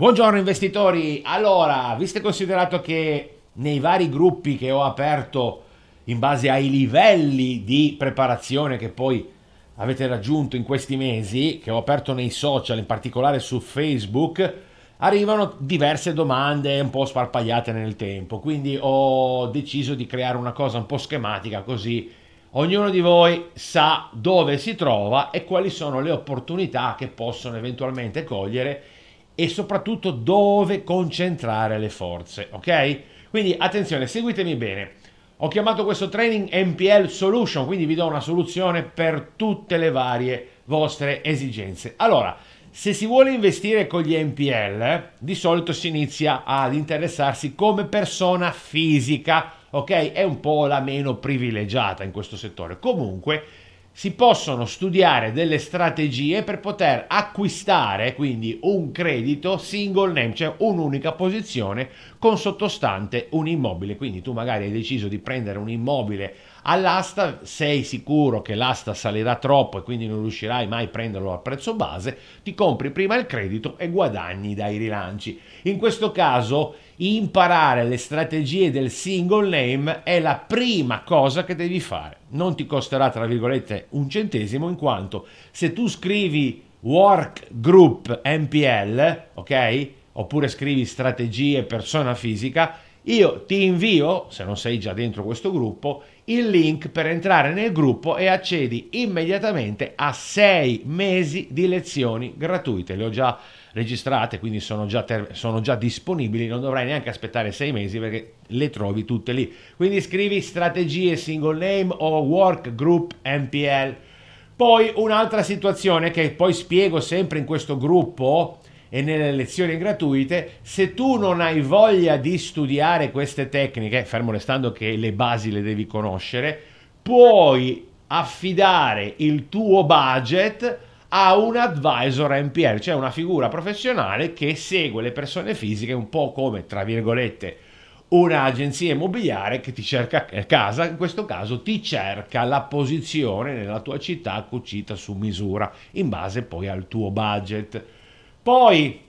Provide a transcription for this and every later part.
Buongiorno investitori, allora, visto e considerato che nei vari gruppi che ho aperto in base ai livelli di preparazione che poi avete raggiunto in questi mesi, che ho aperto nei social, in particolare su Facebook, arrivano diverse domande un po' sparpagliate nel tempo, quindi ho deciso di creare una cosa un po' schematica così ognuno di voi sa dove si trova e quali sono le opportunità che possono eventualmente cogliere e soprattutto dove concentrare le forze, ok? Quindi attenzione, seguitemi bene. Ho chiamato questo training MPL Solution, quindi vi do una soluzione per tutte le varie vostre esigenze. Allora, se si vuole investire con gli MPL, eh, di solito si inizia ad interessarsi come persona fisica, ok? È un po' la meno privilegiata in questo settore. Comunque, si possono studiare delle strategie per poter acquistare quindi un credito single name, cioè un'unica posizione con sottostante un immobile. Quindi tu magari hai deciso di prendere un immobile all'asta, sei sicuro che l'asta salirà troppo e quindi non riuscirai mai a prenderlo a prezzo base, ti compri prima il credito e guadagni dai rilanci. In questo caso imparare le strategie del single name è la prima cosa che devi fare. Non ti costerà, tra virgolette, un centesimo, in quanto se tu scrivi work group MPL, ok? Oppure scrivi strategie persona fisica, io ti invio, se non sei già dentro questo gruppo, il link per entrare nel gruppo e accedi immediatamente a sei mesi di lezioni gratuite. Le ho già registrate, quindi sono già, ter- sono già disponibili, non dovrai neanche aspettare sei mesi perché le trovi tutte lì. Quindi scrivi strategie single name o work group MPL. Poi un'altra situazione che poi spiego sempre in questo gruppo e nelle lezioni gratuite, se tu non hai voglia di studiare queste tecniche, fermo restando che le basi le devi conoscere, puoi affidare il tuo budget a un advisor NPL, cioè una figura professionale che segue le persone fisiche un po' come, tra virgolette, un'agenzia immobiliare che ti cerca casa, in questo caso ti cerca la posizione nella tua città cucita su misura, in base poi al tuo budget. Poi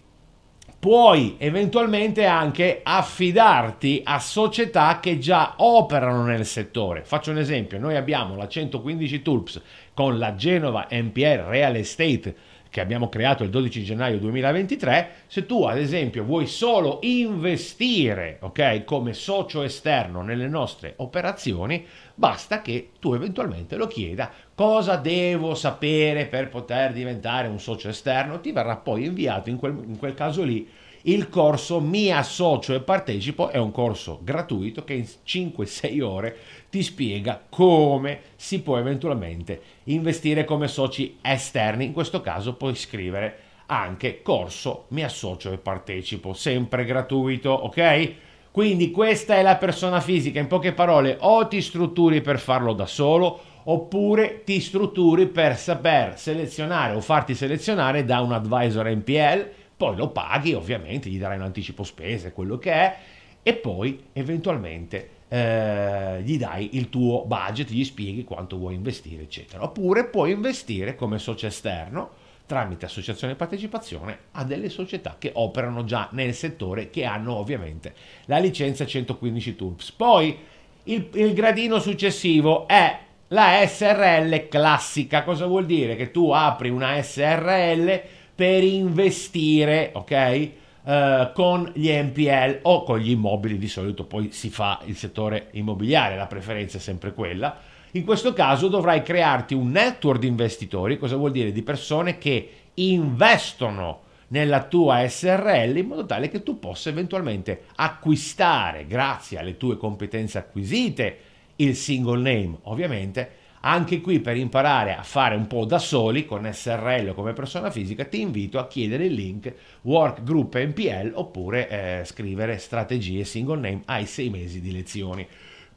puoi eventualmente anche affidarti a società che già operano nel settore. Faccio un esempio, noi abbiamo la 115 Tulps con la Genova NPR Real Estate che abbiamo creato il 12 gennaio 2023, se tu ad esempio vuoi solo investire, ok, come socio esterno nelle nostre operazioni, basta che tu eventualmente lo chieda cosa devo sapere per poter diventare un socio esterno, ti verrà poi inviato in quel, in quel caso lì il corso Mi associo e partecipo è un corso gratuito che in 5-6 ore ti spiega come si può eventualmente investire come soci esterni, in questo caso puoi scrivere anche corso Mi associo e partecipo, sempre gratuito, ok? Quindi questa è la persona fisica, in poche parole o ti strutturi per farlo da solo oppure ti strutturi per saper selezionare o farti selezionare da un advisor NPL poi lo paghi ovviamente, gli darai un anticipo spese, quello che è, e poi eventualmente eh, gli dai il tuo budget, gli spieghi quanto vuoi investire, eccetera. Oppure puoi investire come socio esterno tramite associazione e partecipazione a delle società che operano già nel settore che hanno ovviamente la licenza 115 TURPS. Poi il, il gradino successivo è la SRL classica. Cosa vuol dire? Che tu apri una SRL per investire, ok? Uh, con gli NPL o con gli immobili di solito poi si fa il settore immobiliare, la preferenza è sempre quella. In questo caso dovrai crearti un network di investitori, cosa vuol dire? Di persone che investono nella tua SRL in modo tale che tu possa eventualmente acquistare, grazie alle tue competenze acquisite, il single name, ovviamente, anche qui per imparare a fare un po' da soli con SRL o come persona fisica ti invito a chiedere il link workgroup MPL oppure eh, scrivere strategie single name ai sei mesi di lezioni.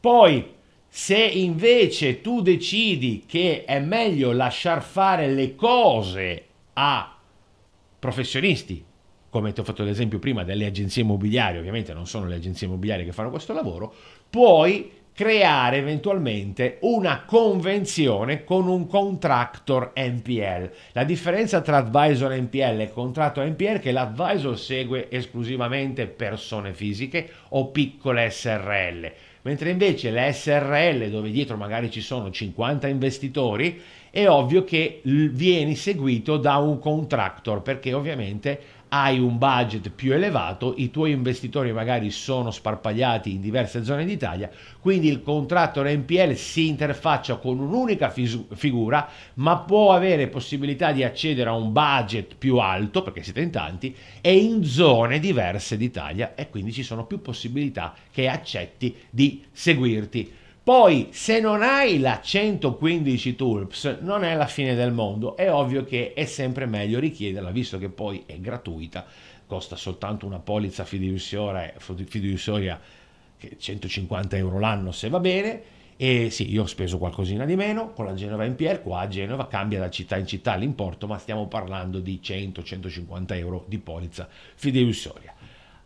Poi se invece tu decidi che è meglio lasciar fare le cose a professionisti, come ti ho fatto l'esempio prima delle agenzie immobiliari, ovviamente non sono le agenzie immobiliari che fanno questo lavoro, puoi creare eventualmente una convenzione con un contractor NPL. La differenza tra advisor NPL e contratto NPL è che l'advisor segue esclusivamente persone fisiche o piccole SRL, mentre invece le SRL dove dietro magari ci sono 50 investitori è ovvio che vieni seguito da un contractor perché ovviamente hai un budget più elevato, i tuoi investitori magari sono sparpagliati in diverse zone d'Italia, quindi il contratto NPL si interfaccia con un'unica fisu- figura, ma può avere possibilità di accedere a un budget più alto, perché siete in tanti, e in zone diverse d'Italia e quindi ci sono più possibilità che accetti di seguirti. Poi, se non hai la 115 Tulps, non è la fine del mondo. È ovvio che è sempre meglio richiederla, visto che poi è gratuita, costa soltanto una polizza fiduciaria, fiduciaria 150 euro l'anno se va bene. E sì, io ho speso qualcosina di meno con la Genova NPL, qua a Genova cambia da città in città l'importo, ma stiamo parlando di 100-150 euro di polizza fiduciaria.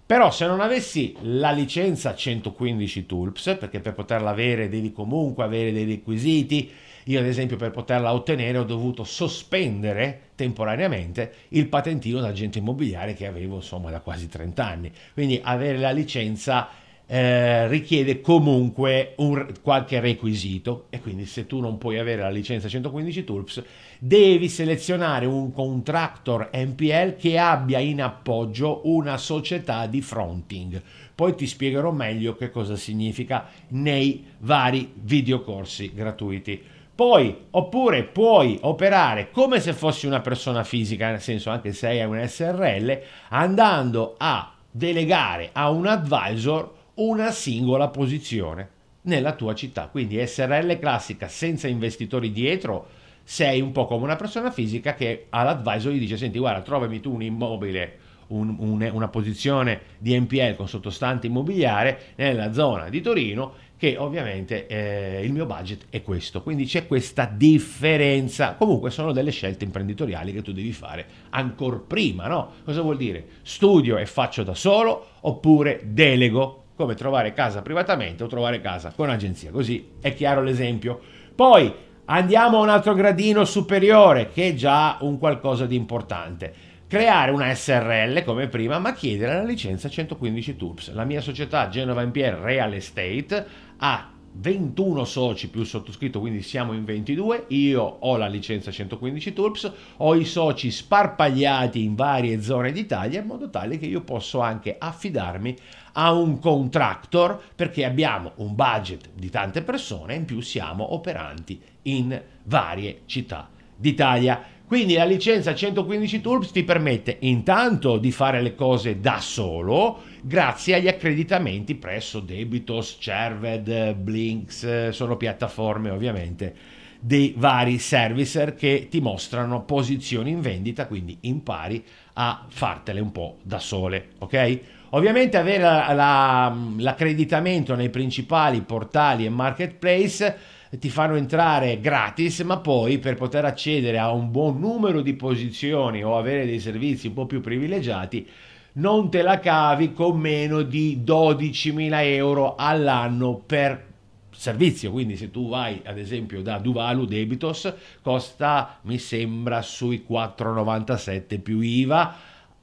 Però se non avessi la licenza 115 Tulps, perché per poterla avere devi comunque avere dei requisiti, io ad esempio per poterla ottenere ho dovuto sospendere temporaneamente il patentino da agente immobiliare che avevo insomma da quasi 30 anni. Quindi avere la licenza eh, richiede comunque un, qualche requisito e quindi se tu non puoi avere la licenza 115 TULPS devi selezionare un contractor NPL che abbia in appoggio una società di fronting. Poi ti spiegherò meglio che cosa significa nei vari videocorsi gratuiti. Poi, oppure puoi operare come se fossi una persona fisica, nel senso anche se hai un SRL, andando a delegare a un advisor una singola posizione nella tua città. Quindi SRL classica senza investitori dietro, sei un po' come una persona fisica che all'advisor gli dice senti guarda trovami tu un immobile, un, un, una posizione di NPL con sottostante immobiliare nella zona di Torino che ovviamente eh, il mio budget è questo. Quindi c'è questa differenza. Comunque sono delle scelte imprenditoriali che tu devi fare ancora prima, no? Cosa vuol dire? Studio e faccio da solo oppure delego? come trovare casa privatamente o trovare casa con agenzia. Così è chiaro l'esempio. Poi andiamo a un altro gradino superiore che è già un qualcosa di importante. Creare una SRL come prima, ma chiedere la licenza 115 TUPS. La mia società Genova Impier Real Estate ha 21 soci più il sottoscritto, quindi siamo in 22. Io ho la licenza 115 Turps, ho i soci sparpagliati in varie zone d'Italia in modo tale che io posso anche affidarmi a un contractor perché abbiamo un budget di tante persone e in più siamo operanti in varie città d'Italia. Quindi la licenza 115 Turps ti permette intanto di fare le cose da solo grazie agli accreditamenti presso Debitos, Cerved, Blinks, eh, sono piattaforme ovviamente dei vari servicer che ti mostrano posizioni in vendita, quindi impari a fartele un po' da sole, ok? Ovviamente avere la, la, mm, l'accreditamento nei principali portali e marketplace ti fanno entrare gratis, ma poi per poter accedere a un buon numero di posizioni o avere dei servizi un po' più privilegiati, non te la cavi con meno di 12.000 euro all'anno per servizio. Quindi se tu vai ad esempio da Duvalu Debitos costa mi sembra sui 4,97 più IVA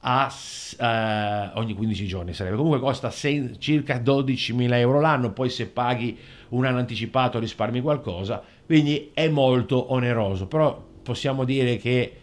a, eh, ogni 15 giorni sarebbe comunque costa sei, circa 12.000 euro l'anno poi se paghi un anno anticipato risparmi qualcosa quindi è molto oneroso però possiamo dire che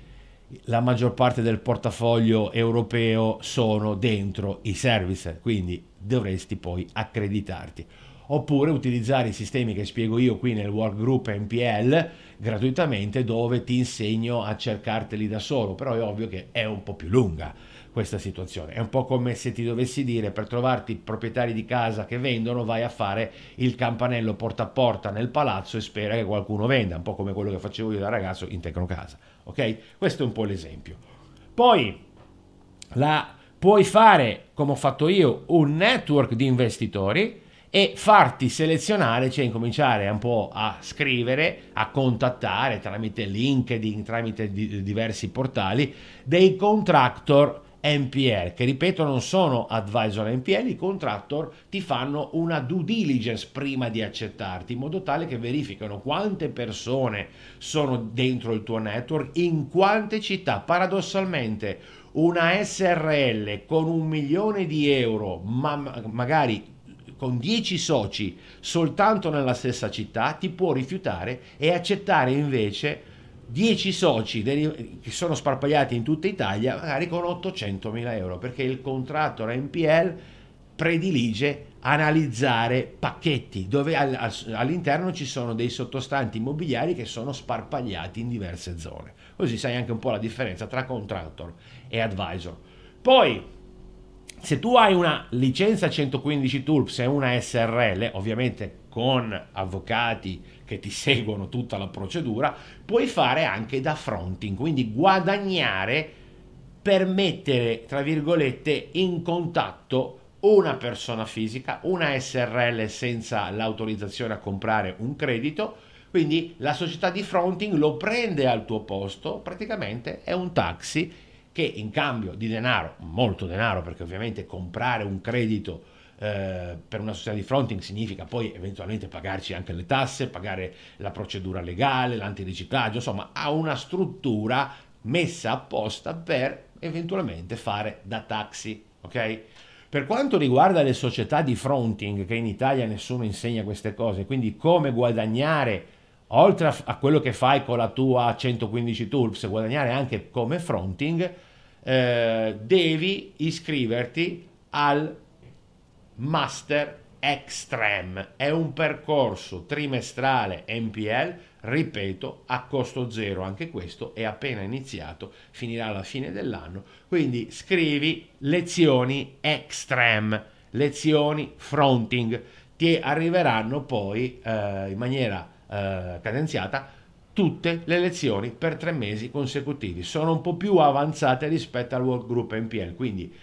la maggior parte del portafoglio europeo sono dentro i service quindi dovresti poi accreditarti oppure utilizzare i sistemi che spiego io qui nel workgroup NPL gratuitamente dove ti insegno a cercarteli da solo, però è ovvio che è un po' più lunga questa situazione. È un po' come se ti dovessi dire per trovarti proprietari di casa che vendono vai a fare il campanello porta a porta nel palazzo e spera che qualcuno venda, un po' come quello che facevo io da ragazzo in Tecnocasa, ok? Questo è un po' l'esempio. Poi la, puoi fare, come ho fatto io, un network di investitori e farti selezionare, cioè incominciare un po' a scrivere, a contattare tramite LinkedIn, tramite di, diversi portali, dei contractor NPL, che ripeto non sono advisor NPL, i contractor ti fanno una due diligence prima di accettarti, in modo tale che verificano quante persone sono dentro il tuo network, in quante città. Paradossalmente una SRL con un milione di euro, ma magari con 10 soci soltanto nella stessa città ti può rifiutare e accettare invece 10 soci che sono sparpagliati in tutta Italia magari con 800 mila euro perché il contratto, la NPL, predilige analizzare pacchetti dove all'interno ci sono dei sottostanti immobiliari che sono sparpagliati in diverse zone. Così sai anche un po' la differenza tra contractor e advisor. Poi se tu hai una licenza 115 TULPS e una SRL, ovviamente con avvocati che ti seguono tutta la procedura, puoi fare anche da fronting, quindi guadagnare per mettere, tra virgolette, in contatto una persona fisica, una SRL senza l'autorizzazione a comprare un credito, quindi la società di fronting lo prende al tuo posto, praticamente è un taxi che in cambio di denaro, molto denaro, perché ovviamente comprare un credito eh, per una società di fronting significa poi eventualmente pagarci anche le tasse, pagare la procedura legale, l'antiriciclaggio, insomma ha una struttura messa apposta per eventualmente fare da taxi, ok? Per quanto riguarda le società di fronting, che in Italia nessuno insegna queste cose, quindi come guadagnare oltre a, a, quello che fai con la tua 115 Turps, guadagnare anche come fronting, eh, devi iscriverti al Master Extreme. È un percorso trimestrale NPL, ripeto, a costo zero. Anche questo è appena iniziato, finirà alla fine dell'anno. Quindi scrivi lezioni Extreme, lezioni fronting. Ti arriveranno poi eh, in maniera eh, cadenziata tutte le lezioni per tre mesi consecutivi. Sono un po' più avanzate rispetto al work group MPL, quindi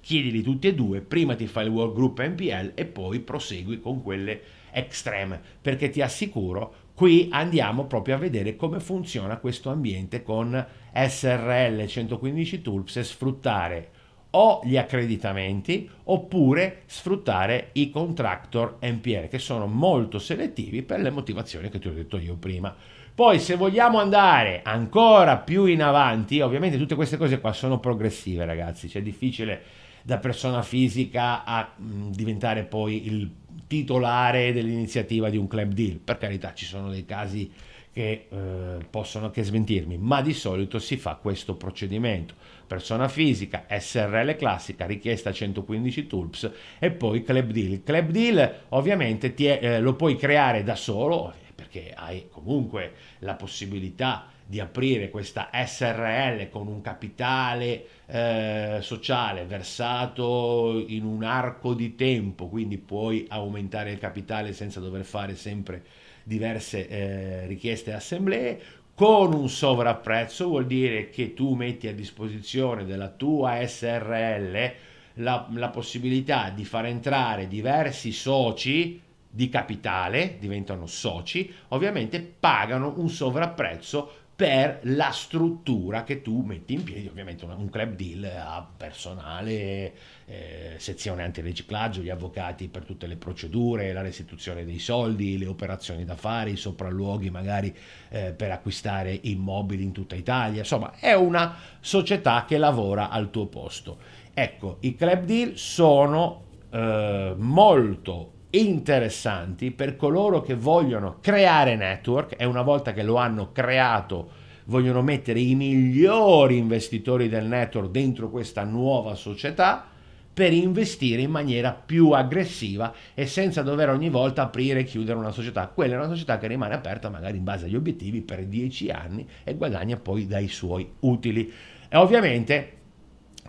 chiedili tutti e due, prima ti fai il work group MPL e poi prosegui con quelle extreme, perché ti assicuro qui andiamo proprio a vedere come funziona questo ambiente con SRL 115 Tools e sfruttare o gli accreditamenti oppure sfruttare i contractor NPL che sono molto selettivi per le motivazioni che ti ho detto io prima. Poi se vogliamo andare ancora più in avanti, ovviamente tutte queste cose qua sono progressive ragazzi, cioè è difficile da persona fisica a mh, mm, diventare poi il titolare dell'iniziativa di un club deal, per carità ci sono dei casi che eh, possono anche smentirmi, ma di solito si fa questo procedimento. Persona fisica, SRL classica, richiesta 115 TULPS e poi club deal. Il club deal ovviamente è, eh, lo puoi creare da solo eh, perché hai comunque la possibilità di aprire questa SRL con un capitale eh, sociale versato in un arco di tempo, quindi puoi aumentare il capitale senza dover fare sempre diverse eh, richieste assemblee, con un sovrapprezzo vuol dire che tu metti a disposizione della tua SRL la, la possibilità di far entrare diversi soci di capitale, diventano soci, ovviamente pagano un sovrapprezzo per la struttura che tu metti in piedi, ovviamente un, club deal a personale, eh, sezione antiriciclaggio, gli avvocati per tutte le procedure, la restituzione dei soldi, le operazioni da fare, i sopralluoghi magari eh, per acquistare immobili in tutta Italia, insomma è una società che lavora al tuo posto. Ecco, i club deal sono eh, molto interessanti per coloro che vogliono creare network e una volta che lo hanno creato vogliono mettere i migliori investitori del network dentro questa nuova società per investire in maniera più aggressiva e senza dover ogni volta aprire e chiudere una società. Quella è una società che rimane aperta magari in base agli obiettivi per dieci anni e guadagna poi dai suoi utili. E ovviamente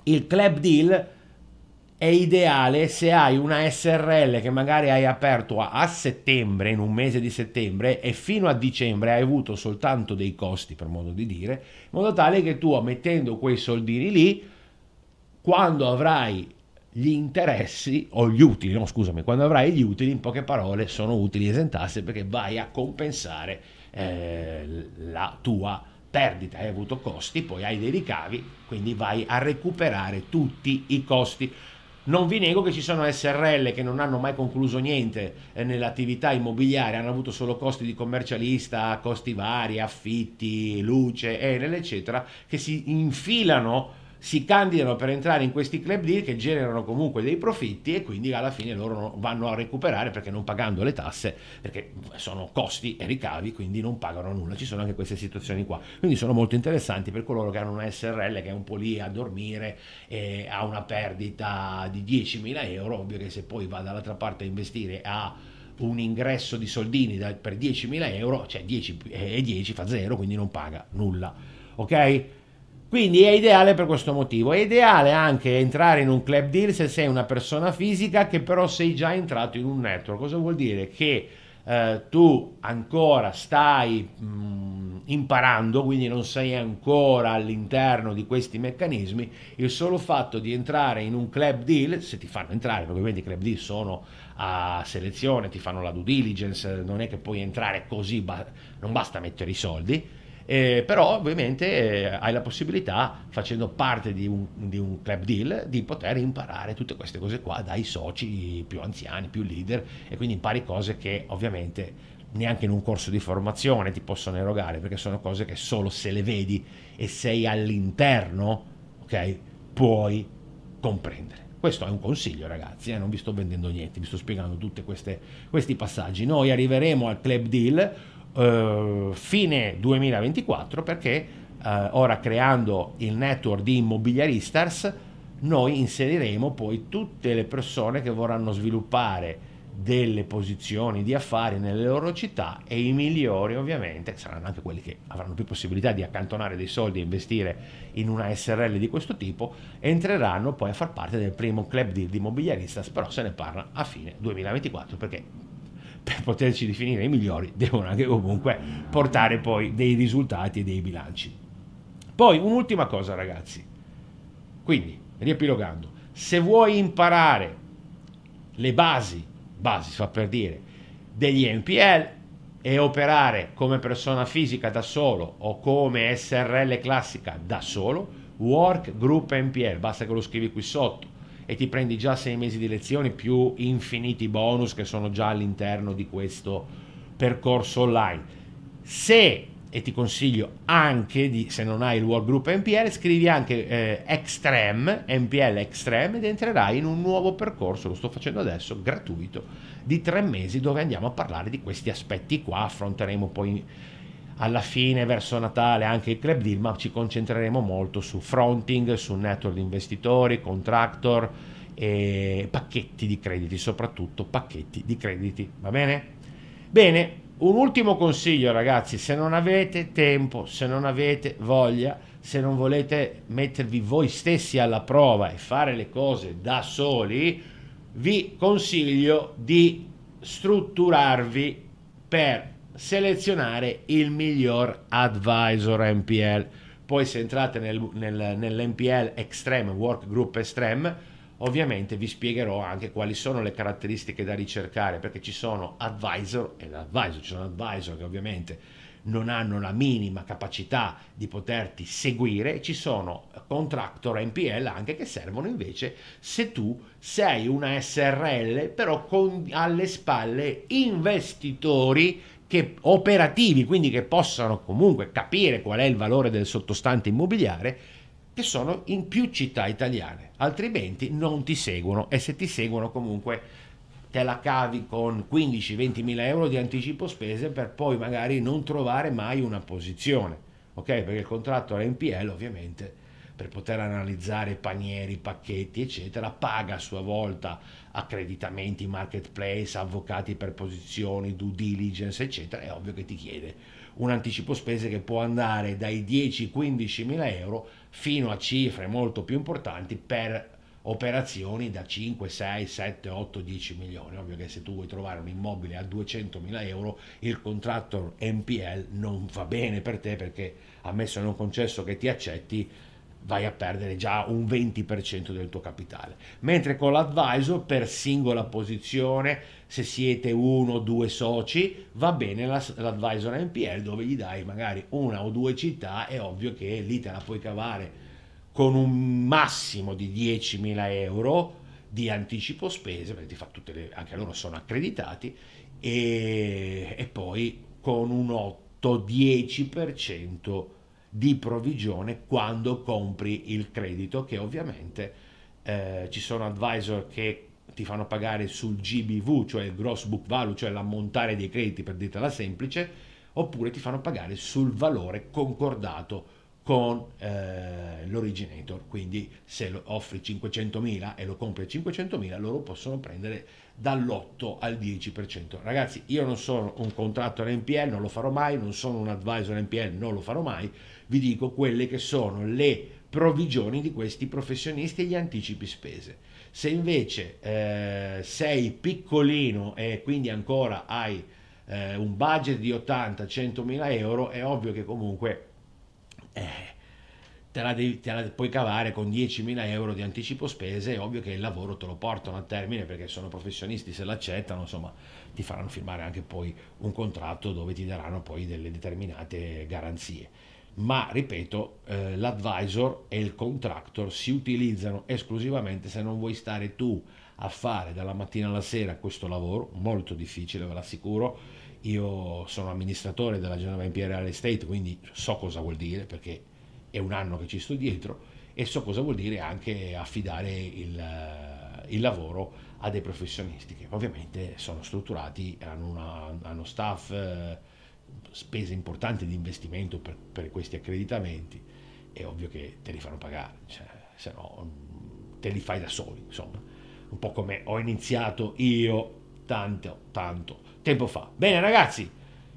il club deal è ideale se hai una SRL che magari hai aperto a, settembre, in un mese di settembre, e fino a dicembre hai avuto soltanto dei costi, per modo di dire, in modo tale che tu mettendo quei soldini lì, quando avrai gli interessi o gli utili, no scusami, quando avrai gli utili, in poche parole, sono utili esentasse perché vai a compensare eh, la tua perdita, hai avuto costi, poi hai dei ricavi, quindi vai a recuperare tutti i costi. Non vi nego che ci sono SRL che non hanno mai concluso niente eh, nell'attività immobiliare, hanno avuto solo costi di commercialista, costi vari, affitti, luce, Enel, eccetera, che si infilano si candidano per entrare in questi club deal che generano comunque dei profitti e quindi alla fine loro vanno a recuperare perché non pagando le tasse, perché sono costi e ricavi, quindi non pagano nulla. Ci sono anche queste situazioni qua. Quindi sono molto interessanti per coloro che hanno una SRL che è un po' lì a dormire e ha una perdita di 10.000 euro, ovvio che se poi va dall'altra parte a investire a un ingresso di soldini per 10.000 euro, cioè 10 e 10 fa 0, quindi non paga nulla. Ok? Quindi è ideale per questo motivo. È ideale anche entrare in un club deal se sei una persona fisica che però sei già entrato in un network. Cosa vuol dire? Che eh, tu ancora stai mh, mm, imparando, quindi non sei ancora all'interno di questi meccanismi. Il solo fatto di entrare in un club deal, se ti fanno entrare, perché ovviamente i club deal sono a selezione, ti fanno la due diligence, non è che puoi entrare così, ba- non basta mettere i soldi eh, però ovviamente eh, hai la possibilità, facendo parte di un, di un, club deal, di poter imparare tutte queste cose qua dai soci più anziani, più leader, e quindi impari cose che ovviamente neanche in un corso di formazione ti possono erogare, perché sono cose che solo se le vedi e sei all'interno, ok, puoi comprendere. Questo è un consiglio, ragazzi. Eh? Non vi sto vendendo niente, vi sto spiegando tutti questi passaggi. Noi arriveremo al club deal eh, fine 2024 perché eh, ora creando il network di immobiliari stars noi inseriremo poi tutte le persone che vorranno sviluppare delle posizioni di affari nelle loro città e i migliori ovviamente saranno anche quelli che avranno più possibilità di accantonare dei soldi e investire in una SRL di questo tipo entreranno poi a far parte del primo club deal di immobiliaristas però se ne parla a fine 2024 perché per poterci definire i migliori devono anche comunque portare poi dei risultati e dei bilanci. Poi un'ultima cosa ragazzi, quindi riepilogando, se vuoi imparare le basi, basi fa per dire, degli NPL e operare come persona fisica da solo o come SRL classica da solo, Work Group NPL, basta che lo scrivi qui sotto e ti prendi già sei mesi di lezioni più infiniti bonus che sono già all'interno di questo percorso online. Se e ti consiglio anche di, se non hai il workgroup MPL, scrivi anche eh, Extreme, MPL Extreme ed entrerai in un nuovo percorso, lo sto facendo adesso, gratuito, di tre mesi dove andiamo a parlare di questi aspetti qua, affronteremo poi alla fine verso Natale anche il club deal, ma ci concentreremo molto su fronting, su network di investitori, contractor e pacchetti di crediti, soprattutto pacchetti di crediti, va bene? Bene, un ultimo consiglio ragazzi, se non avete tempo, se non avete voglia, se non volete mettervi voi stessi alla prova e fare le cose da soli, vi consiglio di strutturarvi per selezionare il miglior advisor MPL. Poi se entrate nel, nel, nell'MPL Extreme, Work Group Extreme, ovviamente vi spiegherò anche quali sono le caratteristiche da ricercare, perché ci sono advisor e l'advisor, ci sono advisor che ovviamente non hanno la minima capacità di poterti seguire, ci sono contractor MPL anche che servono invece se tu sei una SRL però con alle spalle investitori che operativi, quindi che possano comunque capire qual è il valore del sottostante immobiliare, che sono in più città italiane, altrimenti non ti seguono e se ti seguono comunque te la cavi con 15-20 mila euro di anticipo spese per poi magari non trovare mai una posizione, ok? Perché il contratto all'NPL ovviamente per poter analizzare panieri, pacchetti eccetera paga a sua volta accreditamenti, marketplace, avvocati per posizioni, due diligence, eccetera, è ovvio che ti chiede un anticipo spese che può andare dai 10-15 mila euro fino a cifre molto più importanti per operazioni da 5, 6, 7, 8, 10 milioni. Ovvio che se tu vuoi trovare un immobile a 200 mila euro, il contractor NPL non va bene per te perché ammesso e non concesso che ti accetti, vai a perdere già un 20% del tuo capitale. Mentre con l'advisor per singola posizione, se siete uno o due soci, va bene l'advisor NPL dove gli dai magari una o due città, è ovvio che lì te la puoi cavare con un massimo di 10.000 euro di anticipo spese, perché ti fa tutte le, anche loro sono accreditati, e, e poi con un 8-10% di provvigione quando compri il credito che ovviamente eh, ci sono advisor che ti fanno pagare sul GBV, cioè il gross book value, cioè l'ammontare dei crediti per dirtela semplice, oppure ti fanno pagare sul valore concordato con eh, l'originator, quindi se lo offri 500.000 e lo compri a 500.000 loro possono prendere dall'8 al 10%. Ragazzi, io non sono un contratto NPL, non lo farò mai, non sono un advisor NPL, non lo farò mai, vi dico quelle che sono le provvigioni di questi professionisti e gli anticipi spese. Se invece eh, sei piccolino e quindi ancora hai eh, un budget di 80-100 mila euro, è ovvio che comunque eh, te, la devi, te la puoi cavare con 10 mila euro di anticipo spese, è ovvio che il lavoro te lo portano a termine perché sono professionisti, se l'accettano, insomma, ti faranno firmare anche poi un contratto dove ti daranno poi delle determinate garanzie ma ripeto eh, l'advisor e il contractor si utilizzano esclusivamente se non vuoi stare tu a fare dalla mattina alla sera questo lavoro molto difficile ve l'assicuro io sono amministratore della Genova Empire Real Estate quindi so cosa vuol dire perché è un anno che ci sto dietro e so cosa vuol dire anche affidare il, eh, il lavoro a dei professionisti che ovviamente sono strutturati hanno, una, hanno staff eh, spese importanti di investimento per, per questi accreditamenti, è ovvio che te li fanno pagare, cioè, se no mm, te li fai da soli, insomma. Un po' come ho iniziato io tanto, tanto tempo fa. Bene ragazzi,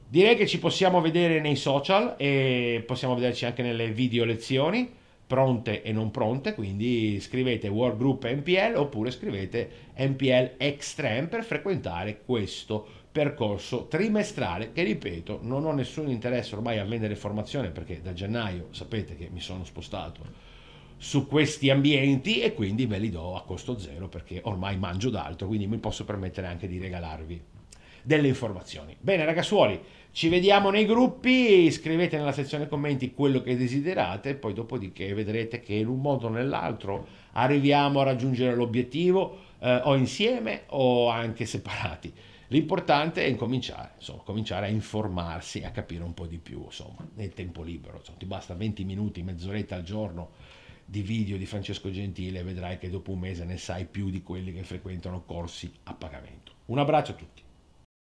direi che ci possiamo vedere nei social e possiamo vederci anche nelle video lezioni, pronte e non pronte, quindi scrivete Workgroup Group MPL oppure scrivete MPL Extreme per frequentare questo percorso trimestrale che ripeto non ho nessun interesse ormai a vendere formazione perché da gennaio sapete che mi sono spostato su questi ambienti e quindi ve li do a costo zero perché ormai mangio d'altro quindi mi posso permettere anche di regalarvi delle informazioni bene ragazzuoli ci vediamo nei gruppi scrivete nella sezione commenti quello che desiderate poi dopodiché vedrete che in un modo o nell'altro arriviamo a raggiungere l'obiettivo eh, o insieme o anche separati L'importante è incominciare, insomma, cominciare a informarsi, a capire un po' di più, insomma, nel tempo libero. Insomma, ti basta 20 minuti, mezz'oretta al giorno di video di Francesco Gentile e vedrai che dopo un mese ne sai più di quelli che frequentano corsi a pagamento. Un abbraccio a tutti.